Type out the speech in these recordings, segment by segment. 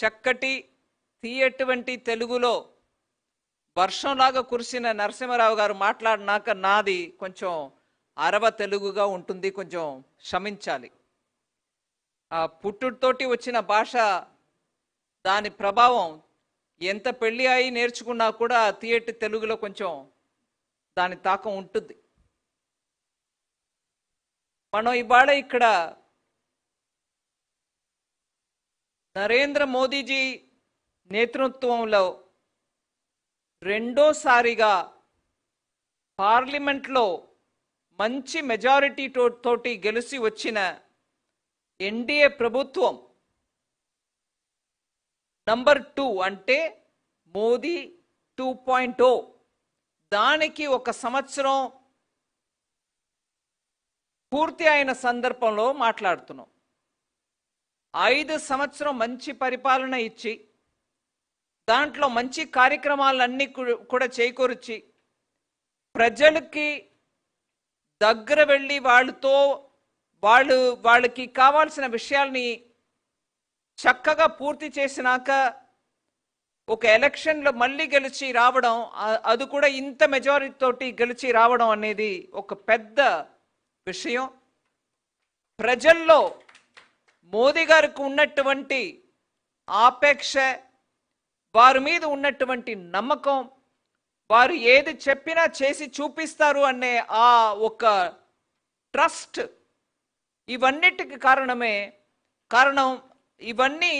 చక్కటి తీయటువంటి తెలుగులో వర్షంలాగా కురిసిన నరసింహరావు గారు మాట్లాడినాక నాది కొంచెం అరవ తెలుగుగా ఉంటుంది కొంచెం క్షమించాలి ఆ పుట్టుతోటి వచ్చిన భాష దాని ప్రభావం ఎంత పెళ్ళి అయి నేర్చుకున్నా కూడా థియేటర్ తెలుగులో కొంచెం దాని తాకం ఉంటుంది మనం ఇవాళ ఇక్కడ నరేంద్ర మోదీజీ నేతృత్వంలో రెండోసారిగా పార్లమెంట్లో మంచి మెజారిటీ తోటి గెలిచి వచ్చిన ఎన్డీఏ ప్రభుత్వం నంబర్ టూ అంటే మోదీ టూ పాయింట్ ఓ దానికి ఒక సంవత్సరం పూర్తి అయిన సందర్భంలో మాట్లాడుతున్నాం ఐదు సంవత్సరం మంచి పరిపాలన ఇచ్చి దాంట్లో మంచి కార్యక్రమాలన్నీ కూడా చేకూర్చి ప్రజలకి దగ్గర వెళ్ళి వాళ్ళతో వాళ్ళు వాళ్ళకి కావాల్సిన విషయాల్ని చక్కగా పూర్తి చేసినాక ఒక ఎలక్షన్లో మళ్ళీ గెలిచి రావడం అది కూడా ఇంత మెజారిటీ తోటి గెలిచి రావడం అనేది ఒక పెద్ద విషయం ప్రజల్లో మోదీ గారికి ఉన్నటువంటి ఆపేక్ష వారి మీద ఉన్నటువంటి నమ్మకం వారు ఏది చెప్పినా చేసి చూపిస్తారు అనే ఆ ఒక ట్రస్ట్ ఇవన్నిటికి కారణమే కారణం ఇవన్నీ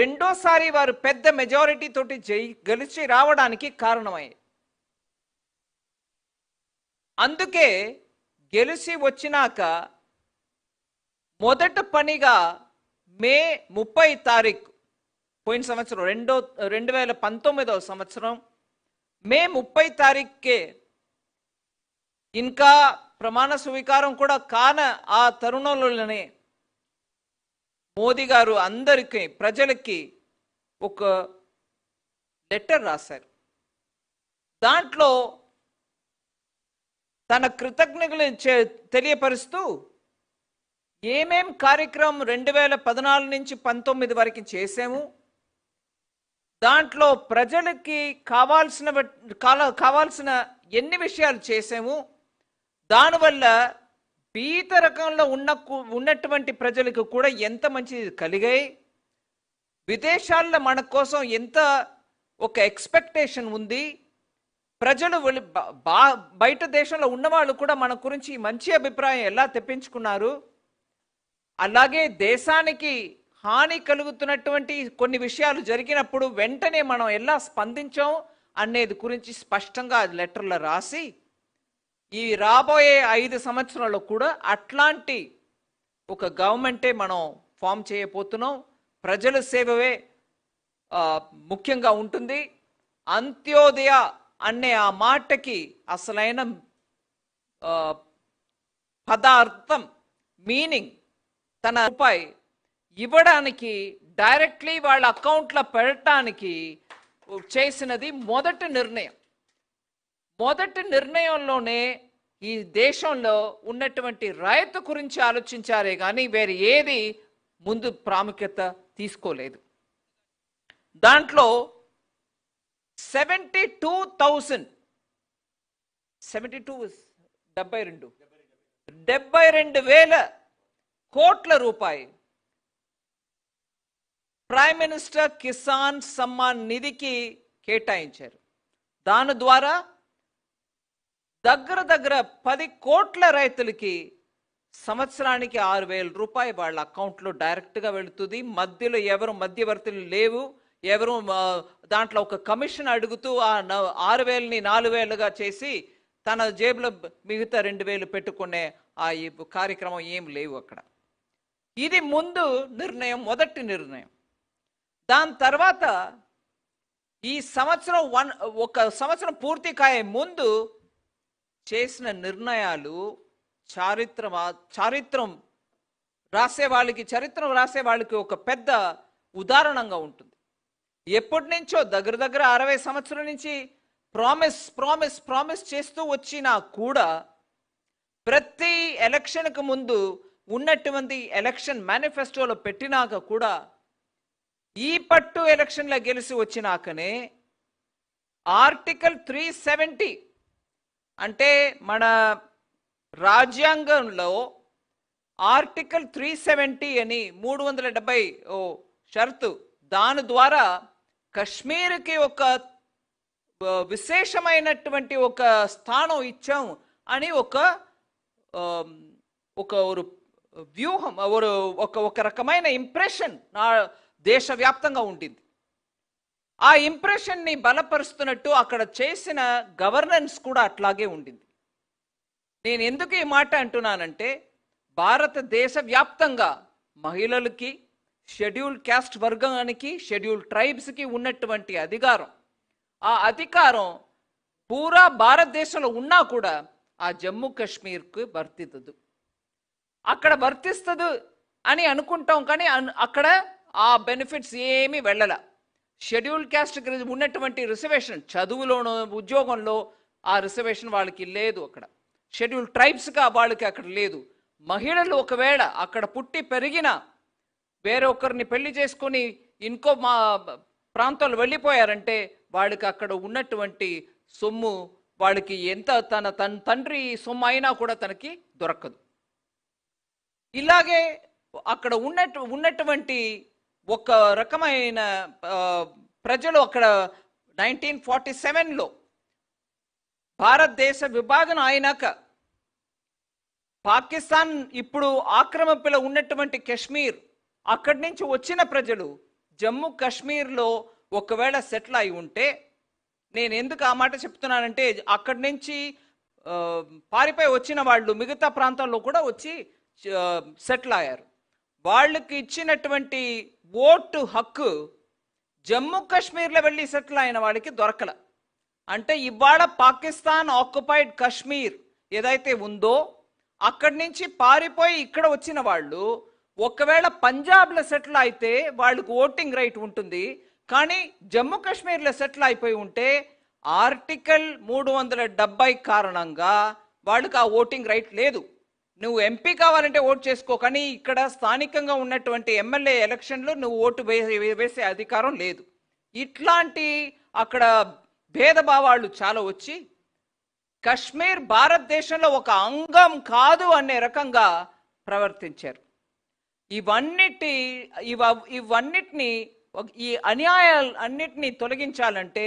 రెండోసారి వారు పెద్ద మెజారిటీ తోటి గెలిచి రావడానికి కారణమయ్యాయి అందుకే గెలిచి వచ్చినాక మొదట పనిగా మే ముప్పై తారీఖు పోయిన సంవత్సరం రెండో రెండు వేల పంతొమ్మిదవ సంవత్సరం మే ముప్పై తారీఖుకే ఇంకా ప్రమాణ స్వీకారం కూడా కాన ఆ తరుణంలోనే మోదీ గారు అందరికీ ప్రజలకి ఒక లెటర్ రాశారు దాంట్లో తన కృతజ్ఞతలు తెలియపరుస్తూ ఏమేం కార్యక్రమం రెండు వేల పద్నాలుగు నుంచి పంతొమ్మిది వరకు చేసాము దాంట్లో ప్రజలకి కావాల్సిన కావాల్సిన ఎన్ని విషయాలు చేసాము దానివల్ల పీత రకంలో ఉన్న ఉన్నటువంటి ప్రజలకు కూడా ఎంత మంచి కలిగాయి విదేశాల్లో మన కోసం ఎంత ఒక ఎక్స్పెక్టేషన్ ఉంది ప్రజలు బయట దేశంలో ఉన్నవాళ్ళు కూడా మన గురించి మంచి అభిప్రాయం ఎలా తెప్పించుకున్నారు అలాగే దేశానికి హాని కలుగుతున్నటువంటి కొన్ని విషయాలు జరిగినప్పుడు వెంటనే మనం ఎలా స్పందించాం అనేది గురించి స్పష్టంగా లెటర్లో రాసి ఈ రాబోయే ఐదు సంవత్సరాల్లో కూడా అట్లాంటి ఒక గవర్నమెంటే మనం ఫామ్ చేయబోతున్నాం ప్రజల సేవవే ముఖ్యంగా ఉంటుంది అంత్యోదయ అనే ఆ మాటకి అసలైన పదార్థం మీనింగ్ తన రూపాయి ఇవ్వడానికి డైరెక్ట్లీ వాళ్ళ అకౌంట్లో పెట్టడానికి చేసినది మొదటి నిర్ణయం మొదటి నిర్ణయంలోనే ఈ దేశంలో ఉన్నటువంటి రైతు గురించి ఆలోచించారే కానీ వేరు ఏది ముందు ప్రాముఖ్యత తీసుకోలేదు దాంట్లో seventy two thousand seventy two డెబ్బై రెండు డెబ్బై రెండు వేల కోట్ల రూపాయి ప్రైమ్ మినిస్టర్ కిసాన్ సమ్మాన్ నిధికి కేటాయించారు దాని ద్వారా దగ్గర దగ్గర పది కోట్ల రైతులకి సంవత్సరానికి ఆరు వేల రూపాయి వాళ్ళ అకౌంట్లో డైరెక్ట్గా వెళుతుంది మధ్యలో ఎవరు మధ్యవర్తులు లేవు ఎవరు దాంట్లో ఒక కమిషన్ అడుగుతూ ఆ ఆరు వేలని నాలుగు వేలుగా చేసి తన జేబులో మిగతా రెండు వేలు పెట్టుకునే ఆ కార్యక్రమం ఏం లేవు అక్కడ ఇది ముందు నిర్ణయం మొదటి నిర్ణయం దాని తర్వాత ఈ సంవత్సరం వన్ ఒక సంవత్సరం పూర్తి కాయే ముందు చేసిన నిర్ణయాలు చారిత్ర చారిత్రం రాసే వాళ్ళకి చరిత్రం రాసే వాళ్ళకి ఒక పెద్ద ఉదాహరణంగా ఉంటుంది ఎప్పటి నుంచో దగ్గర దగ్గర అరవై సంవత్సరం నుంచి ప్రామిస్ ప్రామిస్ ప్రామిస్ చేస్తూ వచ్చినా కూడా ప్రతి ఎలక్షన్కు ముందు ఉన్నటువంటి ఎలక్షన్ మేనిఫెస్టోలో పెట్టినాక కూడా ఈ పట్టు ఎలక్షన్లో గెలిచి వచ్చినాకనే ఆర్టికల్ త్రీ సెవెంటీ అంటే మన రాజ్యాంగంలో ఆర్టికల్ త్రీ సెవెంటీ అని మూడు వందల డెబ్బై ఓ షరతు దాని ద్వారా కశ్మీర్కి ఒక విశేషమైనటువంటి ఒక స్థానం ఇచ్చాం అని ఒక ఒక వ్యూహం ఎవరు ఒక ఒక రకమైన ఇంప్రెషన్ నా దేశవ్యాప్తంగా ఉండింది ఆ ఇంప్రెషన్ని బలపరుస్తున్నట్టు అక్కడ చేసిన గవర్నెన్స్ కూడా అట్లాగే ఉండింది నేను ఎందుకు ఈ మాట అంటున్నానంటే భారతదేశ వ్యాప్తంగా మహిళలకి షెడ్యూల్ క్యాస్ట్ వర్గానికి షెడ్యూల్ ట్రైబ్స్కి ఉన్నటువంటి అధికారం ఆ అధికారం పూరా భారతదేశంలో ఉన్నా కూడా ఆ జమ్మూ కాశ్మీర్కు వర్తిద్దదు అక్కడ వర్తిస్తుంది అని అనుకుంటాం కానీ అక్కడ ఆ బెనిఫిట్స్ ఏమీ వెళ్ళలే షెడ్యూల్ క్యాస్ట్కి ఉన్నటువంటి రిజర్వేషన్ చదువులోనూ ఉద్యోగంలో ఆ రిజర్వేషన్ వాళ్ళకి లేదు అక్కడ షెడ్యూల్ ట్రైబ్స్గా వాళ్ళకి అక్కడ లేదు మహిళలు ఒకవేళ అక్కడ పుట్టి పెరిగిన వేరొకరిని పెళ్లి చేసుకొని ఇంకో మా ప్రాంతంలో వెళ్ళిపోయారంటే వాళ్ళకి అక్కడ ఉన్నటువంటి సొమ్ము వాళ్ళకి ఎంత తన తన తండ్రి సొమ్ము అయినా కూడా తనకి దొరకదు ఇలాగే అక్కడ ఉన్నట్టు ఉన్నటువంటి ఒక రకమైన ప్రజలు అక్కడ నైన్టీన్ ఫార్టీ సెవెన్లో భారతదేశ విభాగం అయినాక పాకిస్తాన్ ఇప్పుడు ఆక్రమపిల ఉన్నటువంటి కశ్మీర్ అక్కడి నుంచి వచ్చిన ప్రజలు జమ్మూ కాశ్మీర్లో ఒకవేళ సెటిల్ అయి ఉంటే నేను ఎందుకు ఆ మాట చెప్తున్నానంటే అక్కడి నుంచి పారిపోయి వచ్చిన వాళ్ళు మిగతా ప్రాంతాల్లో కూడా వచ్చి సెటిల్ అయ్యారు వాళ్ళకి ఇచ్చినటువంటి ఓటు హక్కు జమ్మూ కాశ్మీర్లో వెళ్ళి సెటిల్ అయిన వాళ్ళకి దొరకల అంటే ఇవాళ పాకిస్తాన్ ఆక్యుపైడ్ కాశ్మీర్ ఏదైతే ఉందో అక్కడి నుంచి పారిపోయి ఇక్కడ వచ్చిన వాళ్ళు ఒకవేళ పంజాబ్లో సెటిల్ అయితే వాళ్ళకు ఓటింగ్ రైట్ ఉంటుంది కానీ జమ్మూ కాశ్మీర్లో సెటిల్ అయిపోయి ఉంటే ఆర్టికల్ మూడు వందల డెబ్బై కారణంగా వాళ్ళకి ఆ ఓటింగ్ రైట్ లేదు నువ్వు ఎంపీ కావాలంటే ఓటు చేసుకో కానీ ఇక్కడ స్థానికంగా ఉన్నటువంటి ఎమ్మెల్యే ఎలక్షన్లో నువ్వు ఓటు వేసే అధికారం లేదు ఇట్లాంటి అక్కడ భేదభావాలు చాలా వచ్చి కశ్మీర్ భారతదేశంలో ఒక అంగం కాదు అనే రకంగా ప్రవర్తించారు ఇవన్నిటి ఇవ ఇవన్నిటిని ఈ అన్యాయాలు అన్నిటినీ తొలగించాలంటే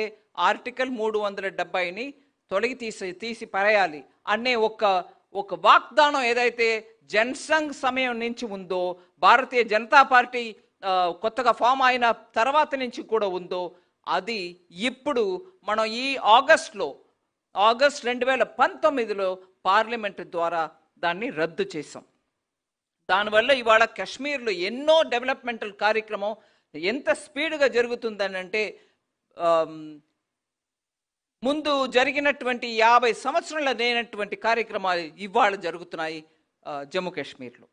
ఆర్టికల్ మూడు వందల డెబ్బైని తొలగి తీసి తీసి పరేయాలి అనే ఒక ఒక వాగ్దానం ఏదైతే జన్సంగ్ సమయం నుంచి ఉందో భారతీయ జనతా పార్టీ కొత్తగా ఫామ్ అయిన తర్వాత నుంచి కూడా ఉందో అది ఇప్పుడు మనం ఈ ఆగస్ట్లో ఆగస్ట్ రెండు వేల పంతొమ్మిదిలో పార్లమెంట్ ద్వారా దాన్ని రద్దు చేసాం దానివల్ల ఇవాళ కశ్మీర్లో ఎన్నో డెవలప్మెంటల్ కార్యక్రమం ఎంత స్పీడ్గా జరుగుతుందని అంటే ముందు జరిగినటువంటి యాభై సంవత్సరంలో లేనటువంటి కార్యక్రమాలు ఇవాళ జరుగుతున్నాయి జమ్మూ కాశ్మీర్లో